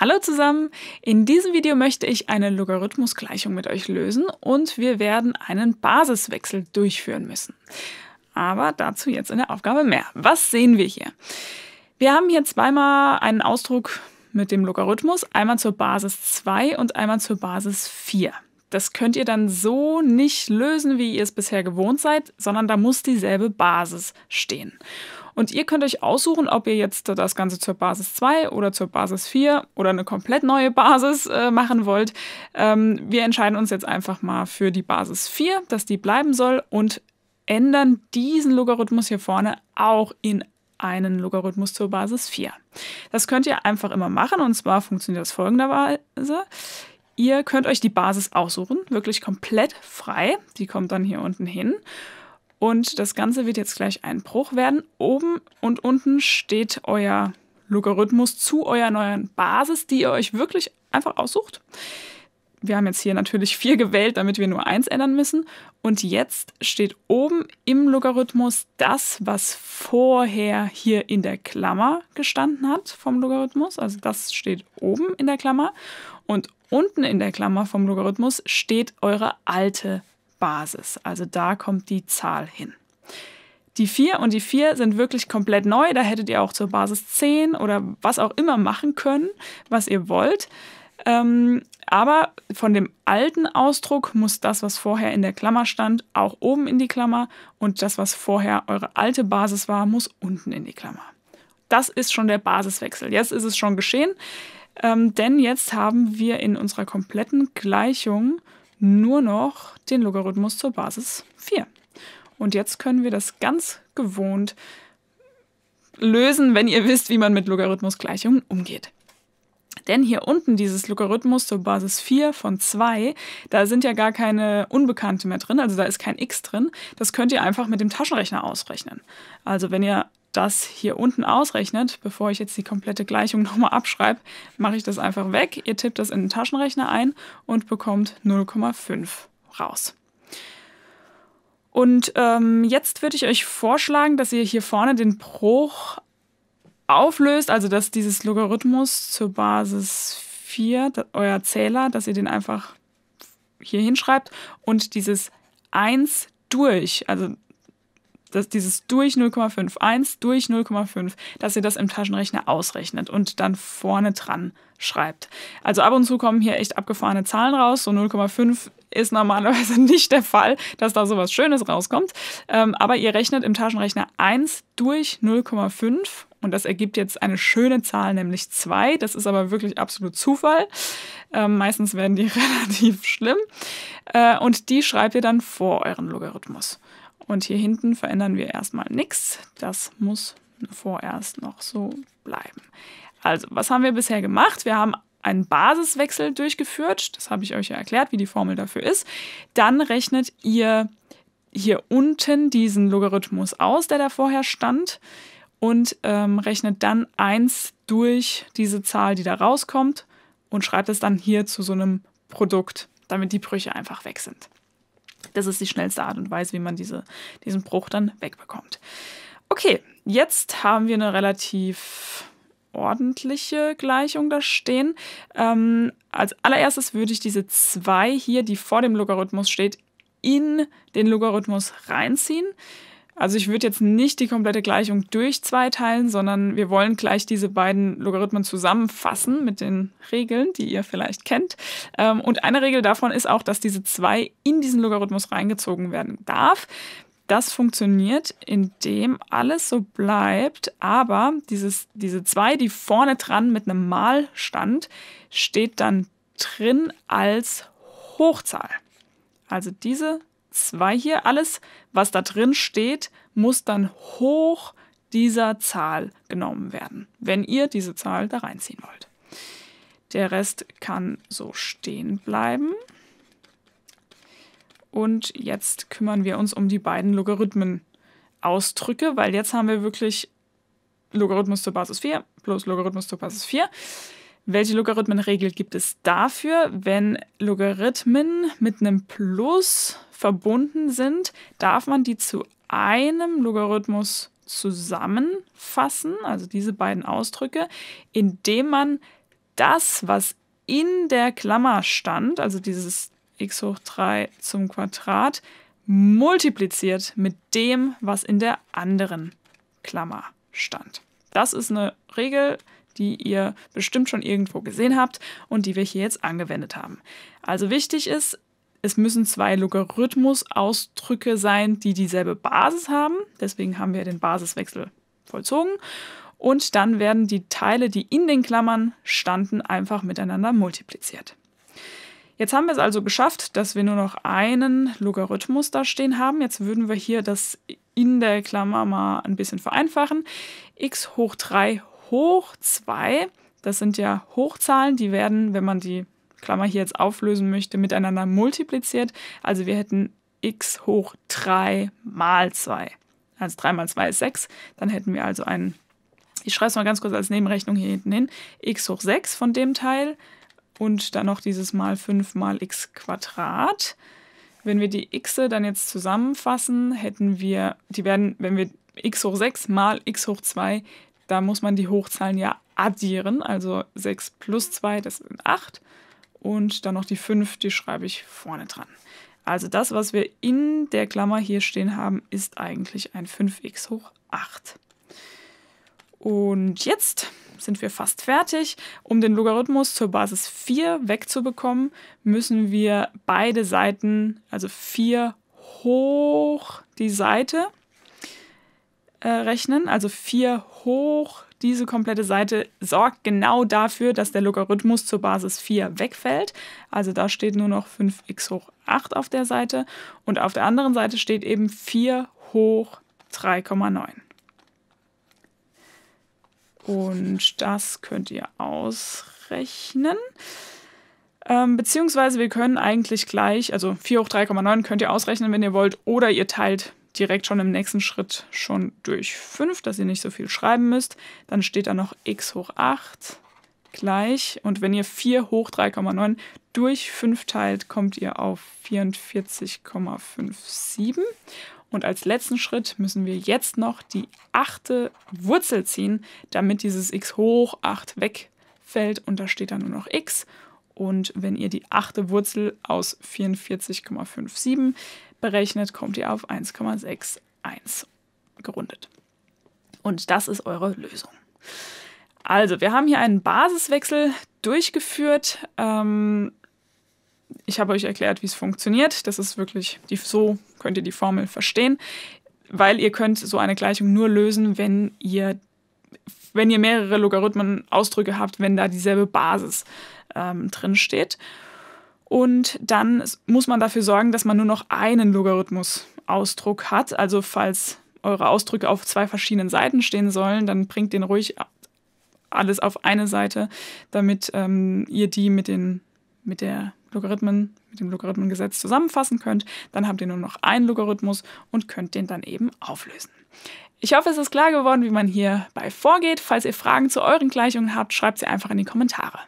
Hallo zusammen! In diesem Video möchte ich eine Logarithmusgleichung mit euch lösen und wir werden einen Basiswechsel durchführen müssen. Aber dazu jetzt in der Aufgabe mehr. Was sehen wir hier? Wir haben hier zweimal einen Ausdruck mit dem Logarithmus, einmal zur Basis 2 und einmal zur Basis 4. Das könnt ihr dann so nicht lösen, wie ihr es bisher gewohnt seid, sondern da muss dieselbe Basis stehen. Und ihr könnt euch aussuchen, ob ihr jetzt das Ganze zur Basis 2 oder zur Basis 4 oder eine komplett neue Basis äh, machen wollt. Ähm, wir entscheiden uns jetzt einfach mal für die Basis 4, dass die bleiben soll und ändern diesen Logarithmus hier vorne auch in einen Logarithmus zur Basis 4. Das könnt ihr einfach immer machen und zwar funktioniert das folgenderweise. Ihr könnt euch die Basis aussuchen, wirklich komplett frei. Die kommt dann hier unten hin. Und das Ganze wird jetzt gleich ein Bruch werden. Oben und unten steht euer Logarithmus zu eurer neuen Basis, die ihr euch wirklich einfach aussucht. Wir haben jetzt hier natürlich 4 gewählt, damit wir nur 1 ändern müssen. Und jetzt steht oben im Logarithmus das, was vorher hier in der Klammer gestanden hat vom Logarithmus. Also das steht oben in der Klammer. Und unten in der Klammer vom Logarithmus steht eure alte Basis. Also da kommt die Zahl hin. Die 4 und die 4 sind wirklich komplett neu. Da hättet ihr auch zur Basis 10 oder was auch immer machen können, was ihr wollt. Ähm, aber von dem alten Ausdruck muss das, was vorher in der Klammer stand, auch oben in die Klammer und das, was vorher eure alte Basis war, muss unten in die Klammer. Das ist schon der Basiswechsel. Jetzt ist es schon geschehen, ähm, denn jetzt haben wir in unserer kompletten Gleichung nur noch den Logarithmus zur Basis 4. Und jetzt können wir das ganz gewohnt lösen, wenn ihr wisst, wie man mit Logarithmusgleichungen umgeht. Denn hier unten dieses Logarithmus zur Basis 4 von 2, da sind ja gar keine Unbekannte mehr drin, also da ist kein x drin. Das könnt ihr einfach mit dem Taschenrechner ausrechnen. Also wenn ihr das hier unten ausrechnet, bevor ich jetzt die komplette Gleichung nochmal abschreibe, mache ich das einfach weg. Ihr tippt das in den Taschenrechner ein und bekommt 0,5 raus. Und ähm, jetzt würde ich euch vorschlagen, dass ihr hier vorne den Bruch auflöst, also dass dieses Logarithmus zur Basis 4, euer Zähler, dass ihr den einfach hier hinschreibt und dieses 1 durch, also dass dieses durch 0,5, 1 durch 0,5, dass ihr das im Taschenrechner ausrechnet und dann vorne dran schreibt. Also ab und zu kommen hier echt abgefahrene Zahlen raus. So 0,5 ist normalerweise nicht der Fall, dass da sowas Schönes rauskommt. Ähm, aber ihr rechnet im Taschenrechner 1 durch 0,5 und das ergibt jetzt eine schöne Zahl, nämlich 2. Das ist aber wirklich absolut Zufall. Ähm, meistens werden die relativ schlimm. Äh, und die schreibt ihr dann vor euren Logarithmus. Und hier hinten verändern wir erstmal nichts. Das muss vorerst noch so bleiben. Also, was haben wir bisher gemacht? Wir haben einen Basiswechsel durchgeführt. Das habe ich euch ja erklärt, wie die Formel dafür ist. Dann rechnet ihr hier unten diesen Logarithmus aus, der da vorher stand, und ähm, rechnet dann 1 durch diese Zahl, die da rauskommt, und schreibt es dann hier zu so einem Produkt, damit die Brüche einfach weg sind. Das ist die schnellste Art und Weise, wie man diese, diesen Bruch dann wegbekommt. Okay, jetzt haben wir eine relativ ordentliche Gleichung da stehen. Ähm, als allererstes würde ich diese 2 hier, die vor dem Logarithmus steht, in den Logarithmus reinziehen. Also ich würde jetzt nicht die komplette Gleichung durch zwei teilen, sondern wir wollen gleich diese beiden Logarithmen zusammenfassen mit den Regeln, die ihr vielleicht kennt. Ähm, und eine Regel davon ist auch, dass diese zwei in diesen Logarithmus reingezogen werden darf. Das funktioniert, indem alles so bleibt, aber dieses, diese 2, die vorne dran mit einem Mal stand, steht dann drin als Hochzahl. Also diese 2 hier, alles, was da drin steht, muss dann hoch dieser Zahl genommen werden, wenn ihr diese Zahl da reinziehen wollt. Der Rest kann so stehen bleiben. Und jetzt kümmern wir uns um die beiden Logarithmen-Ausdrücke, weil jetzt haben wir wirklich Logarithmus zur Basis 4 plus Logarithmus zur Basis 4. Welche Logarithmenregel gibt es dafür, wenn Logarithmen mit einem Plus verbunden sind, darf man die zu einem Logarithmus zusammenfassen, also diese beiden Ausdrücke, indem man das, was in der Klammer stand, also dieses x hoch 3 zum Quadrat, multipliziert mit dem, was in der anderen Klammer stand. Das ist eine Regel, die ihr bestimmt schon irgendwo gesehen habt und die wir hier jetzt angewendet haben. Also wichtig ist, es müssen zwei Logarithmusausdrücke sein, die dieselbe Basis haben. Deswegen haben wir den Basiswechsel vollzogen. Und dann werden die Teile, die in den Klammern standen, einfach miteinander multipliziert. Jetzt haben wir es also geschafft, dass wir nur noch einen Logarithmus da stehen haben. Jetzt würden wir hier das in der Klammer mal ein bisschen vereinfachen. x hoch 3 hoch 2, das sind ja Hochzahlen, die werden, wenn man die Klammer hier jetzt auflösen möchte, miteinander multipliziert. Also wir hätten x hoch 3 mal 2. Also 3 mal 2 ist 6. Dann hätten wir also einen, ich schreibe es mal ganz kurz als Nebenrechnung hier hinten hin, x hoch 6 von dem Teil und dann noch dieses mal 5 mal x Quadrat. Wenn wir die x dann jetzt zusammenfassen, hätten wir, die werden, wenn wir x hoch 6 mal x hoch 2, da muss man die Hochzahlen ja addieren, also 6 plus 2, das sind 8 und dann noch die 5, die schreibe ich vorne dran. Also das, was wir in der Klammer hier stehen haben, ist eigentlich ein 5x hoch 8. Und jetzt sind wir fast fertig. Um den Logarithmus zur Basis 4 wegzubekommen, müssen wir beide Seiten, also 4 hoch die Seite, äh, rechnen, also 4 hoch diese komplette Seite sorgt genau dafür, dass der Logarithmus zur Basis 4 wegfällt. Also da steht nur noch 5x hoch 8 auf der Seite und auf der anderen Seite steht eben 4 hoch 3,9. Und das könnt ihr ausrechnen. Ähm, beziehungsweise wir können eigentlich gleich, also 4 hoch 3,9 könnt ihr ausrechnen, wenn ihr wollt, oder ihr teilt direkt schon im nächsten Schritt schon durch 5, dass ihr nicht so viel schreiben müsst. Dann steht da noch x hoch 8 gleich. Und wenn ihr 4 hoch 3,9 durch 5 teilt, kommt ihr auf 44,57. Und als letzten Schritt müssen wir jetzt noch die achte Wurzel ziehen, damit dieses x hoch 8 wegfällt und da steht dann nur noch x. Und wenn ihr die achte Wurzel aus 44,57 berechnet, kommt ihr auf 1,61 gerundet. Und das ist eure Lösung. Also, wir haben hier einen Basiswechsel durchgeführt. Ähm, ich habe euch erklärt, wie es funktioniert. Das ist wirklich, die, so könnt ihr die Formel verstehen, weil ihr könnt so eine Gleichung nur lösen, wenn ihr, wenn ihr mehrere Logarithmen-Ausdrücke habt, wenn da dieselbe Basis ähm, drin steht. Und dann muss man dafür sorgen, dass man nur noch einen Logarithmus-Ausdruck hat. Also falls eure Ausdrücke auf zwei verschiedenen Seiten stehen sollen, dann bringt den ruhig alles auf eine Seite, damit ähm, ihr die mit, den, mit der Logarithmen, mit dem Logarithmengesetz zusammenfassen könnt. Dann habt ihr nur noch einen Logarithmus und könnt den dann eben auflösen. Ich hoffe, es ist klar geworden, wie man hierbei vorgeht. Falls ihr Fragen zu euren Gleichungen habt, schreibt sie einfach in die Kommentare.